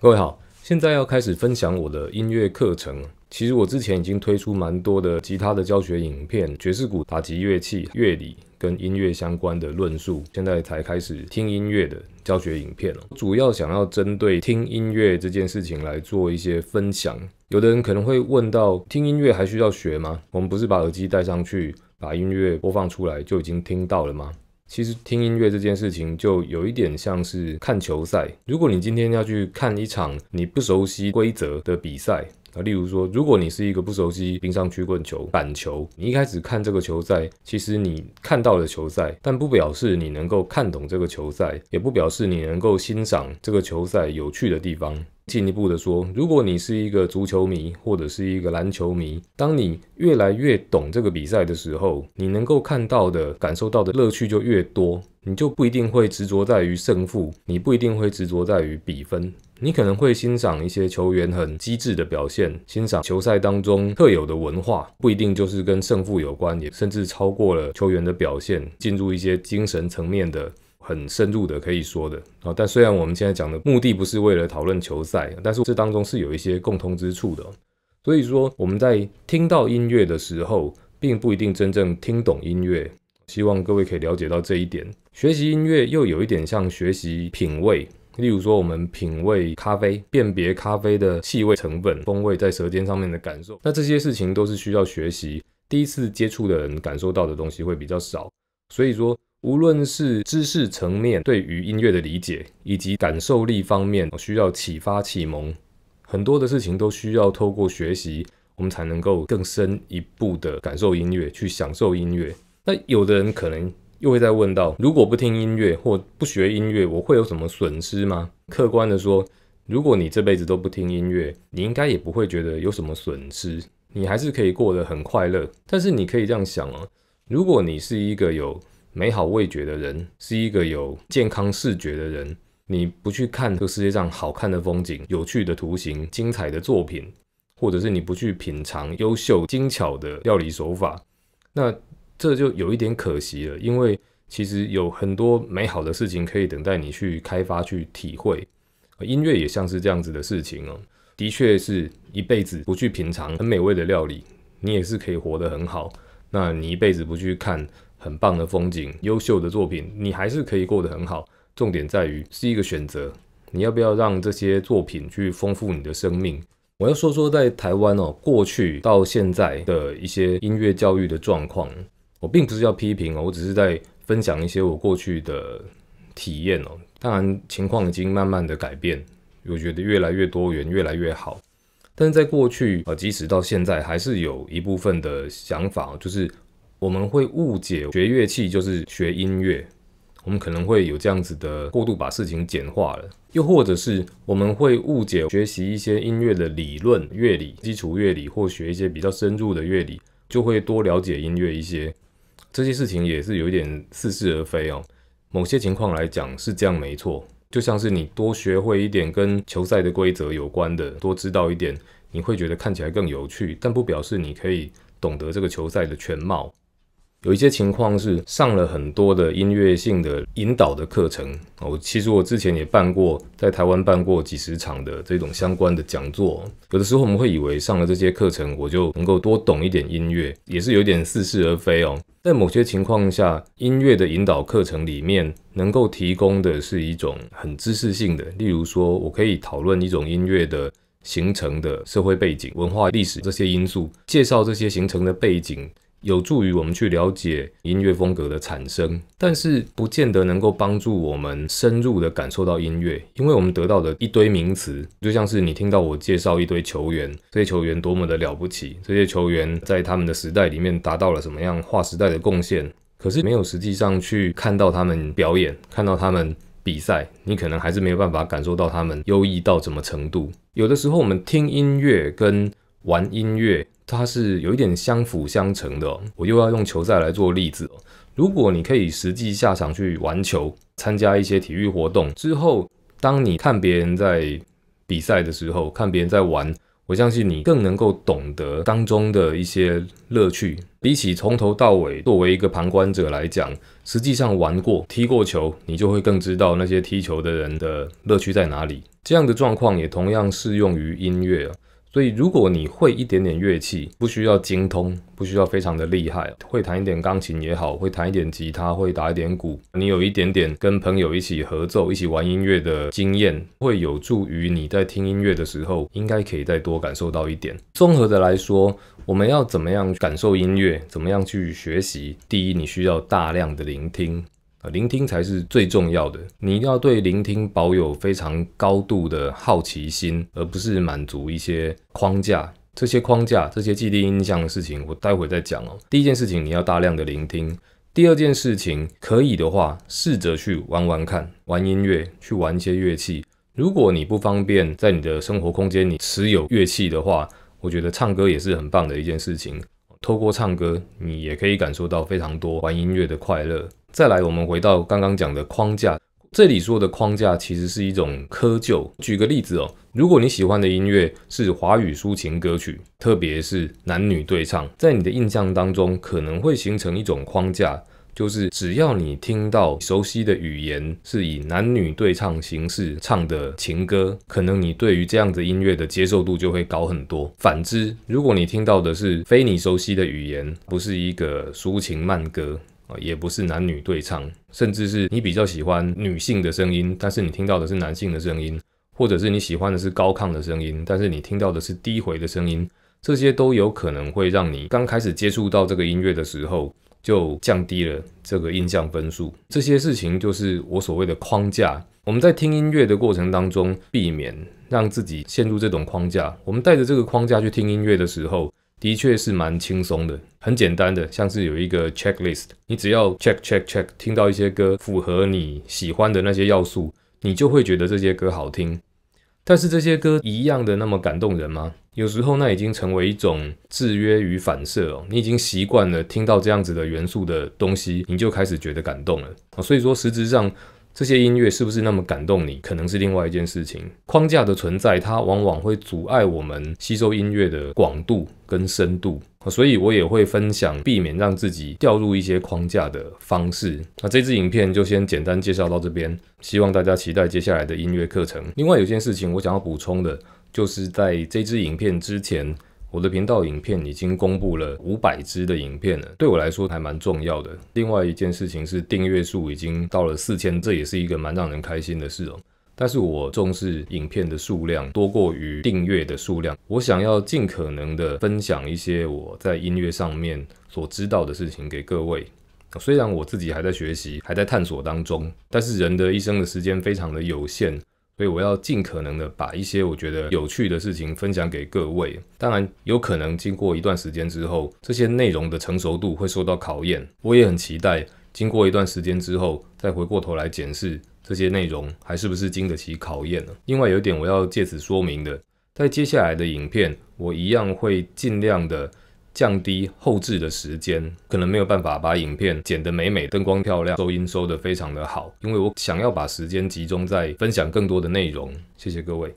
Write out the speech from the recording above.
各位好，现在要开始分享我的音乐课程。其实我之前已经推出蛮多的吉他的教学影片、爵士鼓打击乐器、乐理跟音乐相关的论述。现在才开始听音乐的教学影片主要想要针对听音乐这件事情来做一些分享。有的人可能会问到，听音乐还需要学吗？我们不是把耳机戴上去，把音乐播放出来就已经听到了吗？其实听音乐这件事情就有一点像是看球赛。如果你今天要去看一场你不熟悉规则的比赛，啊，例如说，如果你是一个不熟悉冰上曲棍球、板球，你一开始看这个球赛，其实你看到了球赛，但不表示你能够看懂这个球赛，也不表示你能够欣赏这个球赛有趣的地方。进一步的说，如果你是一个足球迷或者是一个篮球迷，当你越来越懂这个比赛的时候，你能够看到的、感受到的乐趣就越多。你就不一定会执着在于胜负，你不一定会执着在于比分，你可能会欣赏一些球员很机智的表现，欣赏球赛当中特有的文化，不一定就是跟胜负有关，也甚至超过了球员的表现，进入一些精神层面的很深入的可以说的啊。但虽然我们现在讲的目的不是为了讨论球赛，但是这当中是有一些共通之处的。所以说我们在听到音乐的时候，并不一定真正听懂音乐。希望各位可以了解到这一点。学习音乐又有一点像学习品味，例如说我们品味咖啡，辨别咖啡的气味成分、风味，在舌尖上面的感受。那这些事情都是需要学习。第一次接触的人感受到的东西会比较少，所以说，无论是知识层面对于音乐的理解，以及感受力方面，需要启发启蒙，很多的事情都需要透过学习，我们才能够更深一步的感受音乐，去享受音乐。那有的人可能又会再问到：如果不听音乐或不学音乐，我会有什么损失吗？客观的说，如果你这辈子都不听音乐，你应该也不会觉得有什么损失，你还是可以过得很快乐。但是你可以这样想啊：如果你是一个有美好味觉的人，是一个有健康视觉的人，你不去看这个世界上好看的风景、有趣的图形、精彩的作品，或者是你不去品尝优秀精巧的料理手法，那。这就有一点可惜了，因为其实有很多美好的事情可以等待你去开发、去体会。音乐也像是这样子的事情哦，的确是一辈子不去品尝很美味的料理，你也是可以活得很好。那你一辈子不去看很棒的风景、优秀的作品，你还是可以过得很好。重点在于是一个选择，你要不要让这些作品去丰富你的生命？我要说说在台湾哦，过去到现在的一些音乐教育的状况。我并不是要批评哦，我只是在分享一些我过去的体验哦。当然，情况已经慢慢的改变，我觉得越来越多元，越来越好。但是在过去，啊，即使到现在，还是有一部分的想法，就是我们会误解学乐器就是学音乐，我们可能会有这样子的过度把事情简化了，又或者是我们会误解学习一些音乐的理论、乐理、基础乐理，或学一些比较深入的乐理，就会多了解音乐一些。这些事情也是有一点似是而非哦。某些情况来讲是这样没错，就像是你多学会一点跟球赛的规则有关的，多知道一点，你会觉得看起来更有趣。但不表示你可以懂得这个球赛的全貌。有一些情况是上了很多的音乐性的引导的课程哦。其实我之前也办过，在台湾办过几十场的这种相关的讲座。有的时候我们会以为上了这些课程，我就能够多懂一点音乐，也是有点似是而非哦。在某些情况下，音乐的引导课程里面能够提供的是一种很知识性的，例如说我可以讨论一种音乐的形成的社会背景、文化历史这些因素，介绍这些形成的背景。有助于我们去了解音乐风格的产生，但是不见得能够帮助我们深入地感受到音乐，因为我们得到的一堆名词，就像是你听到我介绍一堆球员，这些球员多么的了不起，这些球员在他们的时代里面达到了什么样划时代的贡献，可是没有实际上去看到他们表演，看到他们比赛，你可能还是没有办法感受到他们优异到什么程度。有的时候我们听音乐跟玩音乐，它是有一点相辅相成的。我又要用球赛来做例子。如果你可以实际下场去玩球，参加一些体育活动之后，当你看别人在比赛的时候，看别人在玩，我相信你更能够懂得当中的一些乐趣。比起从头到尾作为一个旁观者来讲，实际上玩过、踢过球，你就会更知道那些踢球的人的乐趣在哪里。这样的状况也同样适用于音乐。所以，如果你会一点点乐器，不需要精通，不需要非常的厉害，会弹一点钢琴也好，会弹一点吉他，会打一点鼓，你有一点点跟朋友一起合奏、一起玩音乐的经验，会有助于你在听音乐的时候，应该可以再多感受到一点。综合的来说，我们要怎么样感受音乐？怎么样去学习？第一，你需要大量的聆听。啊，聆听才是最重要的。你一定要对聆听保有非常高度的好奇心，而不是满足一些框架。这些框架、这些既定印象的事情，我待会再讲哦。第一件事情，你要大量的聆听；第二件事情，可以的话，试着去玩玩看，玩音乐，去玩一些乐器。如果你不方便在你的生活空间里持有乐器的话，我觉得唱歌也是很棒的一件事情。透过唱歌，你也可以感受到非常多玩音乐的快乐。再来，我们回到刚刚讲的框架。这里说的框架其实是一种窠臼。举个例子哦，如果你喜欢的音乐是华语抒情歌曲，特别是男女对唱，在你的印象当中可能会形成一种框架，就是只要你听到熟悉的语言是以男女对唱形式唱的情歌，可能你对于这样的音乐的接受度就会高很多。反之，如果你听到的是非你熟悉的语言，不是一个抒情慢歌。啊，也不是男女对唱，甚至是你比较喜欢女性的声音，但是你听到的是男性的声音，或者是你喜欢的是高亢的声音，但是你听到的是低回的声音，这些都有可能会让你刚开始接触到这个音乐的时候就降低了这个印象分数。这些事情就是我所谓的框架。我们在听音乐的过程当中，避免让自己陷入这种框架。我们带着这个框架去听音乐的时候。的确是蛮轻松的，很简单的，像是有一个 checklist，你只要 check check check，听到一些歌符合你喜欢的那些要素，你就会觉得这些歌好听。但是这些歌一样的那么感动人吗？有时候那已经成为一种制约与反射哦，你已经习惯了听到这样子的元素的东西，你就开始觉得感动了所以说实质上。这些音乐是不是那么感动你，可能是另外一件事情。框架的存在，它往往会阻碍我们吸收音乐的广度跟深度所以我也会分享避免让自己掉入一些框架的方式。那这支影片就先简单介绍到这边，希望大家期待接下来的音乐课程。另外有件事情我想要补充的，就是在这支影片之前。我的频道影片已经公布了五百支的影片了，对我来说还蛮重要的。另外一件事情是订阅数已经到了四千，这也是一个蛮让人开心的事哦。但是我重视影片的数量多过于订阅的数量，我想要尽可能的分享一些我在音乐上面所知道的事情给各位。虽然我自己还在学习，还在探索当中，但是人的一生的时间非常的有限。所以我要尽可能的把一些我觉得有趣的事情分享给各位。当然，有可能经过一段时间之后，这些内容的成熟度会受到考验。我也很期待经过一段时间之后，再回过头来检视这些内容还是不是经得起考验了。另外有一点我要借此说明的，在接下来的影片，我一样会尽量的。降低后置的时间，可能没有办法把影片剪得美美，灯光漂亮，收音收得非常的好，因为我想要把时间集中在分享更多的内容。谢谢各位。